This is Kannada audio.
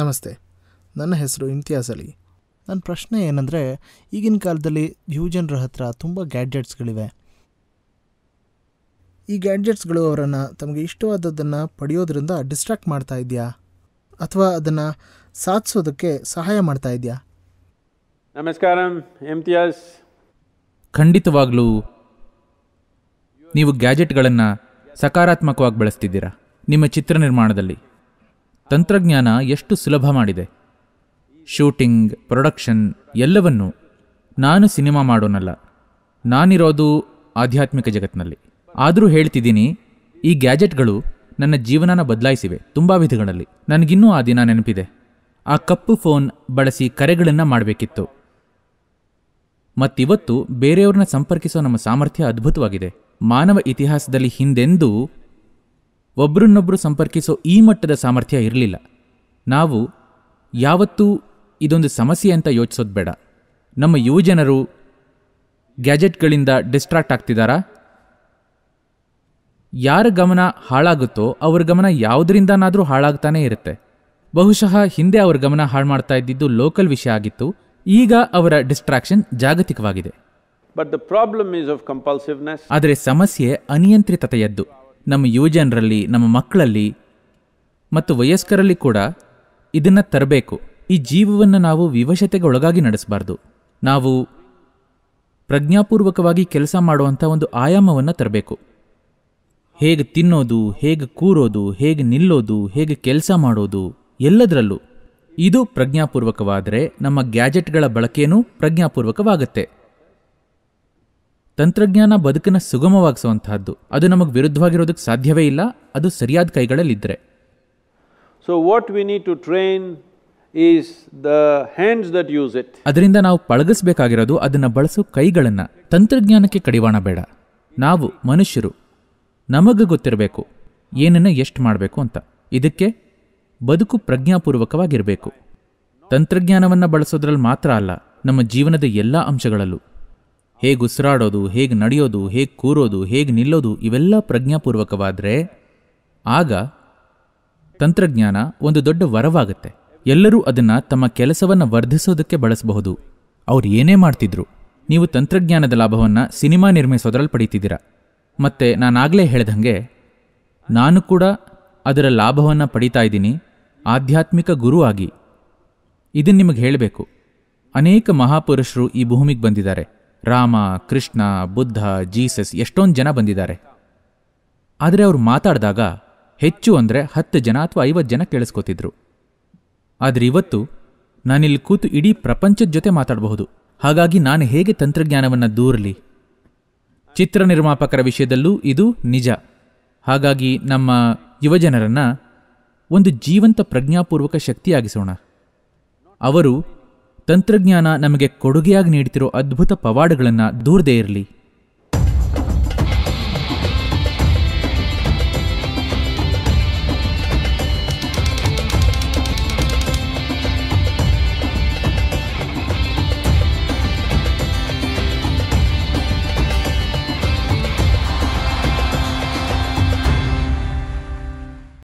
ನಮಸ್ತೆ ನನ್ನ ಹೆಸರು ಇಮ್ತಿಯಾಸ್ ಅಲಿ ನನ್ನ ಪ್ರಶ್ನೆ ಏನಂದರೆ ಈಗಿನ ಕಾಲದಲ್ಲಿ ಯುವಜನರ ಹತ್ರ ತುಂಬ ಗ್ಯಾಡ್ಜೆಟ್ಸ್ಗಳಿವೆ ಈ ಗ್ಯಾಡ್ಜೆಟ್ಸ್ಗಳು ಅವರನ್ನು ತಮಗೆ ಇಷ್ಟವಾದದ್ದನ್ನು ಪಡೆಯೋದ್ರಿಂದ ಡಿಸ್ಟ್ರಾಕ್ಟ್ ಮಾಡ್ತಾ ಇದೆಯಾ ಅಥವಾ ಅದನ್ನು ಸಾಧಿಸೋದಕ್ಕೆ ಸಹಾಯ ಮಾಡ್ತಾ ಇದೆಯಾ ನಮಸ್ಕಾರ ಇಮ್ತಿಯಾಸ್ ಖಂಡಿತವಾಗಲೂ ನೀವು ಗ್ಯಾಜೆಟ್ಗಳನ್ನು ಸಕಾರಾತ್ಮಕವಾಗಿ ಬಳಸ್ತಿದ್ದೀರಾ ನಿಮ್ಮ ಚಿತ್ರ ನಿರ್ಮಾಣದಲ್ಲಿ ತಂತ್ರಜ್ಞಾನ ಎಷ್ಟು ಸುಲಭ ಮಾಡಿದೆ ಶೂಟಿಂಗ್ ಪ್ರೊಡಕ್ಷನ್ ಎಲ್ಲವನ್ನೂ ನಾನು ಸಿನಿಮಾ ಮಾಡೋನಲ್ಲ ನಾನಿರೋದು ಆಧ್ಯಾತ್ಮಿಕ ಜಗತ್ತಿನಲ್ಲಿ ಆದರೂ ಹೇಳ್ತಿದ್ದೀನಿ ಈ ಗ್ಯಾಜೆಟ್ಗಳು ನನ್ನ ಜೀವನನ ಬದಲಾಯಿಸಿವೆ ತುಂಬ ವಿಧಗಳಲ್ಲಿ ನನಗಿನ್ನೂ ಆ ದಿನ ನೆನಪಿದೆ ಆ ಕಪ್ಪು ಫೋನ್ ಬಳಸಿ ಕರೆಗಳನ್ನು ಮಾಡಬೇಕಿತ್ತು ಮತ್ತಿವತ್ತು ಬೇರೆಯವ್ರನ್ನ ಸಂಪರ್ಕಿಸೋ ನಮ್ಮ ಸಾಮರ್ಥ್ಯ ಅದ್ಭುತವಾಗಿದೆ ಮಾನವ ಇತಿಹಾಸದಲ್ಲಿ ಹಿಂದೆಂದೂ ಒಬ್ರನ್ನೊಬ್ಬರು ಸಂಪರ್ಕಿಸೋ ಈ ಮಟ್ಟದ ಸಾಮರ್ಥ್ಯ ಇರಲಿಲ್ಲ ನಾವು ಯಾವತ್ತೂ ಇದೊಂದು ಸಮಸ್ಯೆ ಅಂತ ಯೋಚಿಸೋದು ಬೇಡ ನಮ್ಮ ಯುವಜನರು ಗ್ಯಾಜೆಟ್ಗಳಿಂದ ಡಿಸ್ಟ್ರಾಕ್ಟ್ ಆಗ್ತಿದ್ದಾರಾ ಯಾರ ಗಮನ ಹಾಳಾಗುತ್ತೋ ಅವ್ರ ಗಮನ ಯಾವುದರಿಂದನಾದರೂ ಹಾಳಾಗ್ತಾನೇ ಇರುತ್ತೆ ಬಹುಶಃ ಹಿಂದೆ ಅವ್ರ ಗಮನ ಹಾಳು ಮಾಡ್ತಾ ಇದ್ದಿದ್ದು ಲೋಕಲ್ ವಿಷಯ ಆಗಿತ್ತು ಈಗ ಅವರ ಡಿಸ್ಟ್ರಾಕ್ಷನ್ ಜಾಗತಿಕವಾಗಿದೆ ಆದರೆ ಸಮಸ್ಯೆ ಅನಿಯಂತ್ರಿತತೆಯದ್ದು ನಮ್ಮ ಯುವಜನರಲ್ಲಿ ನಮ್ಮ ಮಕ್ಕಳಲ್ಲಿ ಮತ್ತು ವಯಸ್ಕರಲ್ಲಿ ಕೂಡ ಇದನ್ನು ತರಬೇಕು ಈ ಜೀವವನ್ನು ನಾವು ವಿವಶತೆಗೆ ಒಳಗಾಗಿ ನಡೆಸಬಾರ್ದು ನಾವು ಪ್ರಜ್ಞಾಪೂರ್ವಕವಾಗಿ ಕೆಲಸ ಮಾಡುವಂಥ ಒಂದು ಆಯಾಮವನ್ನು ತರಬೇಕು ಹೇಗೆ ತಿನ್ನೋದು ಹೇಗೆ ಕೂರೋದು ಹೇಗೆ ನಿಲ್ಲೋದು ಹೇಗೆ ಕೆಲಸ ಮಾಡೋದು ಎಲ್ಲದರಲ್ಲೂ ಇದು ಪ್ರಜ್ಞಾಪೂರ್ವಕವಾದರೆ ನಮ್ಮ ಗ್ಯಾಜೆಟ್ಗಳ ಬಳಕೆಯೂ ಪ್ರಜ್ಞಾಪೂರ್ವಕವಾಗುತ್ತೆ ತಂತ್ರಜ್ಞಾನ ಬದುಕನ್ನು ಸುಗಮವಾಗಿಸುವಂತಹದ್ದು ಅದು ನಮಗೆ ವಿರುದ್ಧವಾಗಿರೋದಕ್ಕೆ ಸಾಧ್ಯವೇ ಇಲ್ಲ ಅದು ಸರಿಯಾದ ಕೈಗಳಲ್ಲಿದ್ದರೆ so what we need to train is the hands that use it ಅದರಿಂದ ನಾವು ಪಳಗಿಸಬೇಕಾಗಿರೋದು ಅದನ್ನು ಬಳಸೋ ಕೈಗಳನ್ನು ತಂತ್ರಜ್ಞಾನಕ್ಕೆ ಕಡಿವಾಣ ಬೇಡ ನಾವು ಮನುಷ್ಯರು ನಮಗೆ ಗೊತ್ತಿರಬೇಕು ಏನನ್ನು ಎಷ್ಟು ಮಾಡಬೇಕು ಅಂತ ಇದಕ್ಕೆ ಬದುಕು ಪ್ರಜ್ಞಾಪೂರ್ವಕವಾಗಿರಬೇಕು ತಂತ್ರಜ್ಞಾನವನ್ನು ಬಳಸೋದ್ರಲ್ಲಿ ಮಾತ್ರ ಅಲ್ಲ ನಮ್ಮ ಜೀವನದ ಎಲ್ಲ ಅಂಶಗಳಲ್ಲೂ ಹೇಗೆ ಉಸಿರಾಡೋದು ಹೇಗೆ ನಡೆಯೋದು ಹೇಗೆ ಕೂರೋದು ಹೇಗೆ ನಿಲ್ಲೋದು ಇವೆಲ್ಲ ಪ್ರಜ್ಞಾಪೂರ್ವಕವಾದರೆ ಆಗ ತಂತ್ರಜ್ಞಾನ ಒಂದು ದೊಡ್ಡ ವರವಾಗುತ್ತೆ ಎಲ್ಲರೂ ಅದನ್ನು ತಮ್ಮ ಕೆಲಸವನ್ನು ವರ್ಧಿಸೋದಕ್ಕೆ ಬಳಸಬಹುದು ಅವ್ರು ಏನೇ ಮಾಡ್ತಿದ್ರು ನೀವು ತಂತ್ರಜ್ಞಾನದ ಲಾಭವನ್ನು ಸಿನಿಮಾ ನಿರ್ಮಿಸೋದ್ರಲ್ಲಿ ಪಡೀತಿದ್ದೀರಾ ಮತ್ತು ನಾನಾಗಲೇ ಹೇಳ್ದಂಗೆ ನಾನು ಕೂಡ ಅದರ ಲಾಭವನ್ನು ಪಡೀತಾ ಇದ್ದೀನಿ ಆಧ್ಯಾತ್ಮಿಕ ಗುರು ಆಗಿ ಇದನ್ನು ನಿಮಗೆ ಹೇಳಬೇಕು ಅನೇಕ ಮಹಾಪುರುಷರು ಈ ಭೂಮಿಗೆ ಬಂದಿದ್ದಾರೆ ರಾಮ ಕೃಷ್ಣ ಬುದ್ಧ ಜೀಸಸ್ ಎಷ್ಟೊಂದು ಜನ ಬಂದಿದ್ದಾರೆ ಆದರೆ ಅವರು ಮಾತಾಡಿದಾಗ ಹೆಚ್ಚು ಅಂದರೆ ಹತ್ತು ಜನ ಅಥವಾ ಐವತ್ತು ಜನ ಕೇಳಿಸ್ಕೊತಿದ್ರು ಆದರೆ ಇವತ್ತು ನಾನಿಲ್ಲಿ ಕೂತು ಇಡೀ ಪ್ರಪಂಚದ ಜೊತೆ ಮಾತಾಡಬಹುದು ಹಾಗಾಗಿ ನಾನು ಹೇಗೆ ತಂತ್ರಜ್ಞಾನವನ್ನು ದೂರಲಿ ಚಿತ್ರ ನಿರ್ಮಾಪಕರ ವಿಷಯದಲ್ಲೂ ಇದು ನಿಜ ಹಾಗಾಗಿ ನಮ್ಮ ಯುವಜನರನ್ನು ಒಂದು ಜೀವಂತ ಪ್ರಜ್ಞಾಪೂರ್ವಕ ಶಕ್ತಿಯಾಗಿಸೋಣ ಅವರು ತಂತ್ರಜ್ಞಾನ ನಮಗೆ ಕೊಡುಗೆಯಾಗಿ ನೀಡುತ್ತಿರೋ ಅದ್ಭುತ ಪವಾಡಗಳನ್ನು ದೂರದೇ ಇರಲಿ